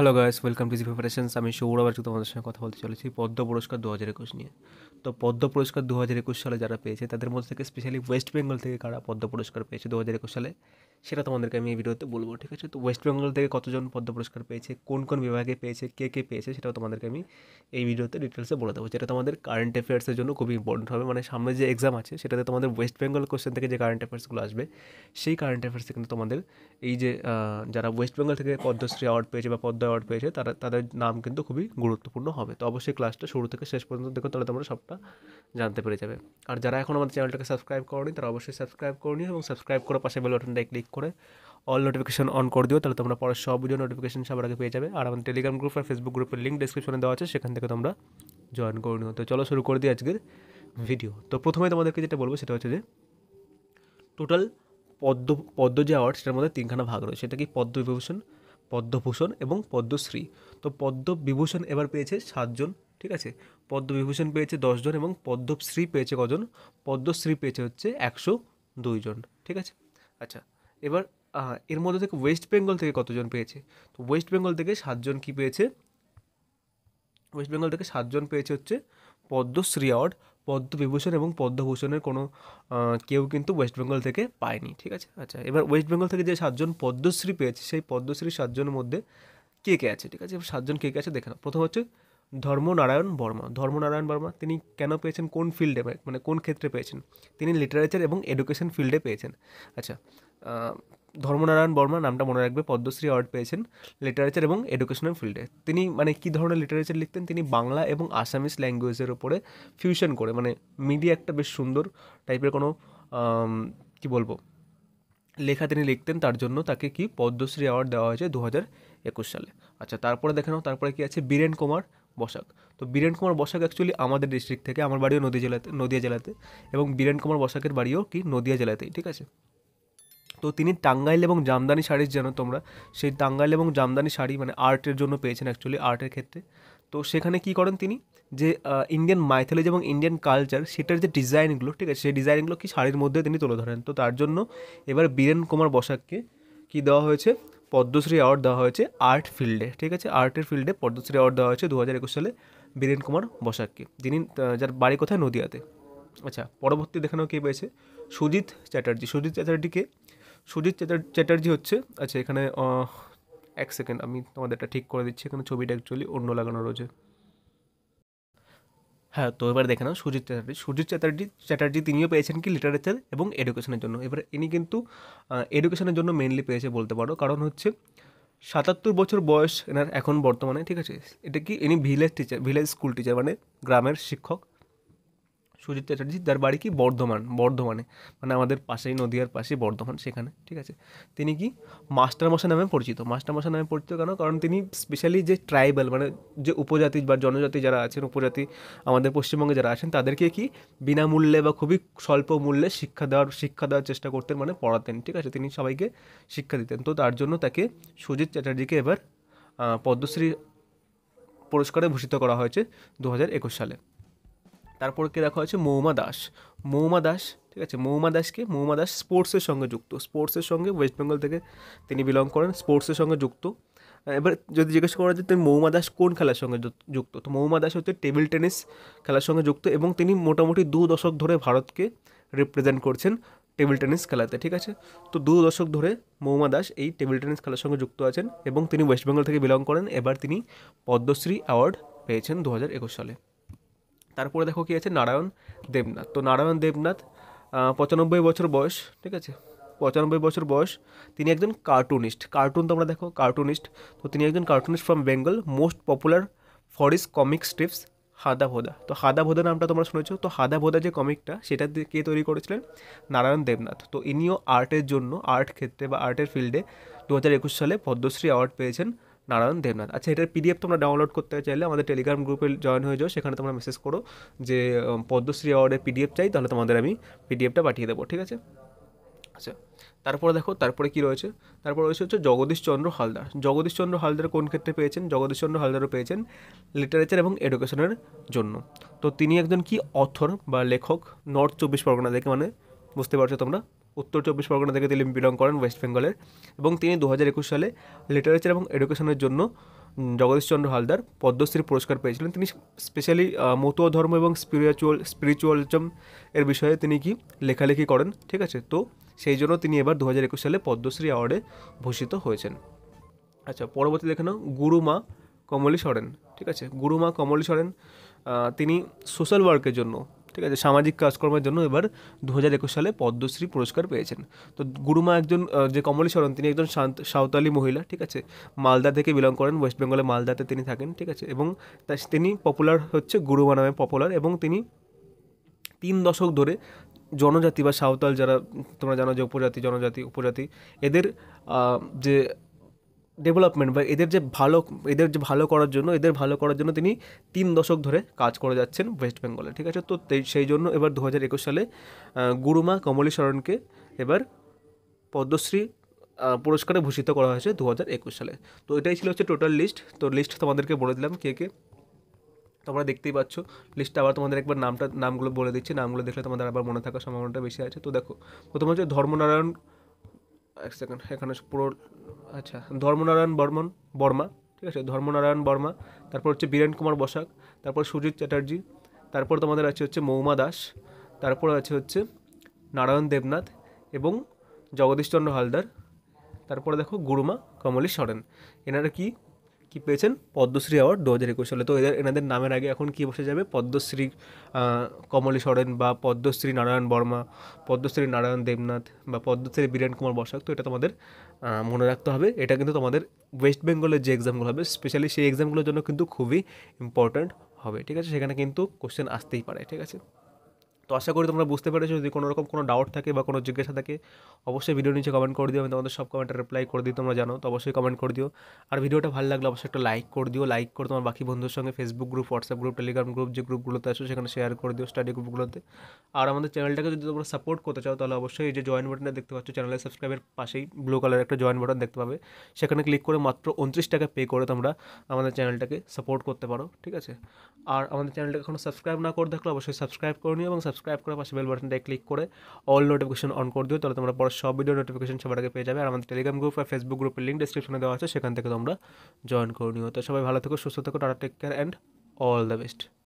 hello guys welcome to G preparations আমি সৌরভ আজকে তোমাদের সঙ্গে কথা বলতে চলেছি পদ্ম পুরস্কার দু হাজার একুশ নিয়ে তো পদ্ম পুরস্কার দু হাজার একুশ সালে যারা পেয়েছে তাদের মধ্যে থেকে স্পেশালি ওয়েস্ট বেঙ্গল থেকে কারা পদ্ম পুরস্কার পেয়েছে দু হাজার একুশ সালে সেটা তোমাদেরকে আমি এই ভিডিওতে বলবো ঠিক আছে তো ওয়েস্ট বেঙ্গল থেকে কতজন পদ্ম পুরস্কার পেয়েছে কোন কোন বিভাগে পেয়েছে কে কে পেয়েছে সেটাও তোমাদেরকে আমি এই ভিডিওতে ডিটেলসে বলে দেবো যেটা তোমাদের কারেন্ট অ্যাফেয়ার্সের জন্য খুবই ইম্পর্টেন্ট হবে মানে সামনে যে এক্সাম আছে সেটাতে তোমাদের ওয়েস্ট বেঙ্গল কোশ্চেন থেকে যে কারেন্ট অ্যাফেয়ার্সগুলো আসবে সেই কারেন্ট অ্যাফেয়ার্সে কিন্তু তোমাদের এই যে যারা ওয়েস্ট বেঙ্গল থেকে পদ্মশ্রী অ্যাওয়ার্ড পেয়েছে বা পদ্ম অ্যাওয়ার্ড পেয়েছে তারা তাদের নাম কিন্তু খুবই গুরুত্বপূর্ণ হবে তো অবশ্যই ক্লাসটা শুরু থেকে শেষ পর্যন্ত দেখো তাহলে তোমরা সবটা জানতে পেরে যাবে আর যারা এখন আমাদের চ্যানেলটাকে সাবস্ক্রাইব করনি তারা অবশ্যই সাবস্ক্রাইব করে নি এবং সাবস্ক্রাইব করার পাশে বেল বাটনটা ক্লিক ক্লিক করে অল নোটিফিকেশন অন করে দিও তাহলে তোমরা পরে সব নোটিফিকেশন সবার আগে পেয়ে যাবে আর আমার টেলিগ্রাম গ্রুপ আর ফেসবুক গ্রুপের লিঙ্ক ডিসক্রিপশনে দেওয়া আছে সেখান থেকে তোমরা জয়েন করে নিও তো চলো শুরু করে দিই আজকের ভিডিও তো প্রথমে তোমাদেরকে যেটা বলবো সেটা হচ্ছে যে টোটাল পদ্ম পদ্ম যে অ্যাওয়ার্ড সেটার মধ্যে তিনখানা ভাগ রয়েছে সেটা কি পদ্মবিভূষণ পদ্মভূষণ এবং পদ্মশ্রী তো পদ্মবিভূষণ এবার পেয়েছে সাতজন ঠিক আছে পদ্মবিভূষণ পেয়েছে দশজন এবং পদ্মশ্রী পেয়েছে কজন পদ্মশ্রী পেয়েছে হচ্ছে একশো দুইজন ঠিক আছে আচ্ছা এবার এর মধ্যে থেকে ওয়েস্ট বেঙ্গল থেকে কতজন পেয়েছে তো ওয়েস্ট বেঙ্গল থেকে সাতজন কি পেয়েছে ওয়েস্ট বেঙ্গল থেকে সাতজন পেয়েছে হচ্ছে পদ্মশ্রী অ্যাওয়ার্ড পদ্মবিভূষণ এবং পদ্মভূষণের কোনো কেউ কিন্তু ওয়েস্ট বেঙ্গল থেকে পায়নি ঠিক আছে আচ্ছা এবার ওয়েস্ট বেঙ্গল থেকে যে সাতজন পদ্মশ্রী পেয়েছে সেই পদ্মশ্রী সাতজনের মধ্যে কে কে আছে ঠিক আছে এবার সাতজন কে কে আছে দেখে নাও প্রথম হচ্ছে ধর্মনারায়ণ বর্মা ধর্মনারায়ণ বর্মা তিনি কেন পেয়েছেন কোন ফিল্ডে মানে কোন ক্ষেত্রে পেয়েছেন তিনি লিটারেচার এবং এডুকেশন ফিল্ডে পেয়েছেন আচ্ছা ধর্মনারায়ণ বর্মা নামটা মনে রাখবে পদ্মশ্রী অ্যাওয়ার্ড পেয়েছেন লিটারেচার এবং এডুকেশনাল ফিল্ডে তিনি মানে কী ধরনের লিটারেচার লিখতেন তিনি বাংলা এবং আসামিস ল্যাঙ্গুয়েজের ওপরে ফিউশন করে মানে মিডিয়া একটা বেশ সুন্দর টাইপের কোনো কি বলবো লেখা তিনি লিখতেন তার জন্য তাকে কি পদ্মশ্রী অ্যাওয়ার্ড দেওয়া হয়েছে দু হাজার একুশ সালে আচ্ছা তারপরে দেখে নাও তারপরে কি আছে বীরেন কুমার বসাক তো বীরেন কুমার বসাক অ্যাকচুয়ালি আমাদের ডিস্ট্রিক্ট থেকে আমার বাড়িও নদী জেলাতে নদীয়া জেলাতে এবং বীরেন কুমার বসাকের বাড়িও কি নদীয়া জেলাতেই ঠিক আছে তো তিনি টাঙ্গাইল এবং জামদানি শাড়ির যেন তোমরা সেই টাঙ্গাইল এবং জামদানি শাড়ি মানে আর্টের জন্য পেয়েছেন অ্যাকচুয়ালি আর্টের ক্ষেত্রে তো সেখানে কি করেন তিনি যে ইন্ডিয়ান মাইথোলজি এবং ইন্ডিয়ান কালচার সেটার যে ডিজাইনগুলো ঠিক আছে সেই ডিজাইনগুলো কি শাড়ির মধ্যে তিনি তুলে ধরেন তো তার জন্য এবার বীরেন কুমার বসাককে কি দেওয়া হয়েছে পদ্মশ্রী অ্যাওয়ার্ড দেওয়া হয়েছে আর্ট ফিল্ডে ঠিক আছে আর্টের ফিল্ডে পদ্মশ্রী অ্যাওয়ার্ড দেওয়া হয়েছে দু হাজার একুশ সালে বীরেন কুমার বসাককে যিনি যার বাড়ি কোথায় নদিয়াতে আচ্ছা পরবর্তী দেখানো কে পেয়েছে সুজিত চ্যাটার্জি সুজিত চ্যাটার্জিকে সুজিত চ্যাটার্জি হচ্ছে আচ্ছা এখানে এক সেকেন্ড আমি তোমাদের এটা ঠিক করে দিচ্ছি এখানে ছবিটা অ্যাকচুয়ালি অন্য লাগানো রয়েছে হ্যাঁ তো এবার দেখে নাও সুজিত চ্যাটার্জি সুজিত চ্যাটার্জি চ্যাটার্জি তিনিও পেয়েছেন কি লিটারেচার এবং এডুকেশনের জন্য এবার ইনি কিন্তু এডুকেশনের জন্য মেনলি পেয়েছে বলতে পারো কারণ হচ্ছে সাতাত্তর বছর বয়স এনার এখন বর্তমানে ঠিক আছে এটা কি ইনি village teacher village school teacher মানে গ্রামের শিক্ষক সুজিত চ্যাটার্জি যার বাড়ি কি বর্ধমান বর্ধমানে মানে আমাদের পাশেই নদীয়ার পাশেই বর্ধমান সেখানে ঠিক আছে তিনি কি মাস্টারমশা নামে পরিচিত মাস্টারমশা নামে পরিচিত কেন কারণ তিনি স্পেশালি যে ট্রাইবাল মানে যে উপজাতি বা জনজাতি যারা আছেন উপজাতি আমাদের পশ্চিমবঙ্গে যারা আছেন তাদেরকে কি বিনামূল্যে বা খুবই স্বল্প মূল্যে শিক্ষা দেওয়ার শিক্ষা দেওয়ার চেষ্টা করতেন মানে পড়াতেন ঠিক আছে তিনি সবাইকে শিক্ষা দিতেন তো তার জন্য তাকে সুজিত চ্যাটার্জিকে এবার পদ্মশ্রী পুরস্কারে ভূষিত করা হয়েছে দু সালে তারপরকে দেখা হয়েছে মৌমা দাস মৌমা দাস ঠিক আছে মৌমা দাসকে মৌমা দাস স্পোর্টসের সঙ্গে যুক্ত স্পোর্টসের সঙ্গে ওয়েস্ট বেঙ্গল থেকে তিনি বিলং করেন স্পোর্টসের সঙ্গে যুক্ত এবার যদি জিজ্ঞেস করা যায় তিনি মৌমা দাস কোন খেলার সঙ্গে যুক্ত তো মৌমা দাস হচ্ছে টেবিল টেনিস খেলার সঙ্গে যুক্ত এবং তিনি মোটামুটি দু দশক ধরে ভারতকে রিপ্রেজেন্ট করছেন টেবিল টেনিস খেলাতে ঠিক আছে তো দু দশক ধরে মৌমা দাস এই টেবিল টেনিস খেলার সঙ্গে যুক্ত আছেন এবং তিনি ওয়েস্ট বেঙ্গল থেকে বিলং করেন এবার তিনি পদ্মশ্রী অ্যাওয়ার্ড পেয়েছেন দু সালে তারপরে দেখো কী আছে নারায়ণ দেবনাথ তো নারায়ণ দেবনাথ পঁচানব্বই বছর বয়স ঠিক আছে পঁচানব্বই বছর বয়স তিনি একজন কার্টুনিস্ট কার্টুন তোমরা দেখো কার্টুনিস্ট তো তিনি একজন cartoonist from Bengal most popular for his comic strips Hada Bhoda তো হাদা ভোদা নামটা তোমরা শুনেছো তো হাদা ভোদা যে কমিকটা সেটা কে তৈরি করেছিলেন নারায়ণ দেবনাথ তো ইনিও আর্টের জন্য আর্ট ক্ষেত্রে বা আর্টের ফিল্ডে দু হাজার একুশ সালে পদ্মশ্রী অ্যাওয়ার্ড পেয়েছেন নারায়ণ দেবনাথ আচ্ছা এটার পিডিএফ তোমরা ডাউনলোড করতে চাইলে আমাদের টেলিগ্রাম গ্রুপে জয়েন হয়ে যাও সেখানে তোমরা মেসেজ করো যে পদ্মশ্রী অ্যাওয়ার্ডের পিডিএফ চাই তাহলে তোমাদের আমি পিডিএফটা পাঠিয়ে দেবো ঠিক আছে আচ্ছা তারপরে দেখো তারপরে কি রয়েছে তারপর রয়েছে হচ্ছে জগদীশচন্দ্র হালদার জগদীশচন্দ্র হালদার কোন ক্ষেত্রে পেয়েছেন জগদীশচন্দ্র হালদারও পেয়েছেন লিটারেচার এবং এডুকেশনের জন্য তো তিনি একজন কি অথর বা লেখক নর্থ চব্বিশ পরগনা দেখে মানে বুঝতে পারছো তোমরা উত্তর চব্বিশ পরগনা থেকে তিনি বিলং করেন ওয়েস্ট বেঙ্গলের এবং তিনি দু হাজার একুশ সালে লিটারেচার এবং এডুকেশনের জন্য জগদীশচন্দ্র হালদার পদ্মশ্রী পুরস্কার পেয়েছিলেন তিনি স্পেশালি মতুয়া ধর্ম এবং স্পিরিচুয়াল স্পিরিচুয়ালিজম এর বিষয়ে তিনি কি লেখালেখি করেন ঠিক আছে তো সেই জন্য তিনি এবার দু হাজার একুশ সালে পদ্মশ্রী অ্যাওয়ার্ডে ভূষিত হয়েছেন আচ্ছা পরবর্তী দেখে গুরুমা কমলি সরেন ঠিক আছে গুরুমা কমলি সরেন তিনি সোশ্যাল ওয়ার্কের জন্য ঠিক আছে সামাজিক কাজকর্মের জন্য এবার দু হাজার একুশ সালে পদ্মশ্রী পুরস্কার পেয়েছেন তো গুরুমা একজন যে শরণ তিনি একজন সাঁওতালি মহিলা ঠিক আছে মালদা থেকে বিলং করেন ওয়েস্ট বেঙ্গলে মালদাতে তিনি থাকেন ঠিক আছে এবং তিনি পপুলার হচ্ছে গুরুমা নামে পপুলার এবং তিনি তিন দশক ধরে জনজাতি বা সাঁওতাল যারা তোমরা জানো যে উপজাতি জনজাতি উপজাতি এদের যে ডেভেলপমেন্ট বা এদের যে ভালো এদের যে ভালো করার জন্য এদের ভালো করার জন্য তিনি তিন দশক ধরে কাজ করে যাচ্ছেন ওয়েস্ট বেঙ্গলে ঠিক আছে তো সেই জন্য এবার দু হাজার একুশ সালে গুরুমা কমলী শরণকে এবার পদ্মশ্রী পুরস্কারে ভূষিত করা হয়েছে দু হাজার একুশ সালে তো এটাই ছিল হচ্ছে টোটাল লিস্ট তো লিস্ট তোমাদেরকে বলে দিলাম কে কে তোমরা দেখতেই পাচ্ছ লিস্টটা আবার তোমাদের একবার নামটা নামগুলো বলে দিচ্ছি নামগুলো দেখলে তোমাদের আবার মনে থাকার সম্ভাবনাটা বেশি আছে তো দেখো প্রথম হচ্ছে ধর্মনারায়ণ এক সেকেন্ড এখানে পুরো আচ্ছা ধর্মনারায়ণ বর্মন বর্মা ঠিক আছে ধর্মনারায়ণ বর্মা তারপর হচ্ছে বীরেন কুমার বসাক তারপর সুজিত চ্যাটার্জি তারপর তোমাদের আছে হচ্ছে মৌমা দাস তারপর আছে হচ্ছে নারায়ণ দেবনাথ এবং জগদীশচন্দ্র হালদার তারপরে দেখো গুরুমা কমলী সরেন এনারা কি কি পেয়েছেন পদ্মশ্রী অ্যাওয়ার্ড দু হাজার একুশ সালে তো এদের এনাদের নামের আগে এখন কি বসে যাবে পদ্মশ্রী কমলী সরেন বা পদ্মশ্রী নারায়ণ বর্মা পদ্মশ্রী নারায়ণ দেবনাথ বা পদ্মশ্রী বীরেন কুমার বসাক তো এটা তোমাদের মনে রাখতে হবে এটা কিন্তু তোমাদের ওয়েস্ট বেঙ্গলের যে এক্সামগুলো হবে স্পেশালি সেই এক্সামগুলোর জন্য কিন্তু খুবই ইম্পর্ট্যান্ট হবে ঠিক আছে সেখানে কিন্তু কোশ্চেন আসতেই পারে ঠিক আছে তো আশা করি তোমরা বুঝতে পেরেছো যদি কোনো রকম কোনো ডাউট থাকে বা কোনো জিজ্ঞাসা থাকে অবশ্যই ভিডিও নিচে কমেন্ট করে দিও আমি তোমাদের সব কমেন্টের রিপ্লাই করে দিই তোমরা জানো তো অবশ্যই কমেন্ট করে দিও আর ভিডিওটা ভালো লাগলে অবশ্যই একটা লাইক করে দিও লাইক করে তোমার বাকি বন্ধুর সঙ্গে Facebook group WhatsApp group Telegram group যে গ্রুপগুলোতে আসো সেখানে শেয়ার করে দিও স্টাডি গ্রুপগুলোতে আর আমাদের চ্যানেলটাকে যদি তোমরা সাপোর্ট করতে চাও তাহলে অবশ্যই এই যে জয়েন বাটনটা দেখতে পাচ্ছ চ্যানেলের সাবস্ক্রাইবের পাশেই ব্লু কালার একটা জয়েন বাটন দেখতে পাবে সেখানে ক্লিক করে মাত্র উনত্রিশ টাকা পে করে তোমরা আমাদের চ্যানেলটাকে সাপোর্ট করতে পারো ঠিক আছে আর আমাদের চ্যানেলটাকে এখনও সাবস্ক্রাইব না করে দেখলে অবশ্যই সাবস্ক্রাইব করে নিও এবং সাবস্ক্রাইব সাবস্ক্রাইব করে পাশে বেল বাটনটায় ক্লিক করে অল নোটিফিকেশন অন করে দিও তাহলে তোমরা পরে সব ভিডিও নোটিফিকেশন সবার আগে পেয়ে যাবে আর আমাদের টেলিগ্রাম গ্রুপ আর ফেসবুক গ্রুপের লিঙ্ক ডিসক্রিপশনে দেওয়া আছে সেখান থেকে তোমরা জয়েন করে নিও তো সবাই ভালো থেকো সুস্থ থেকো টাটা take care and all the best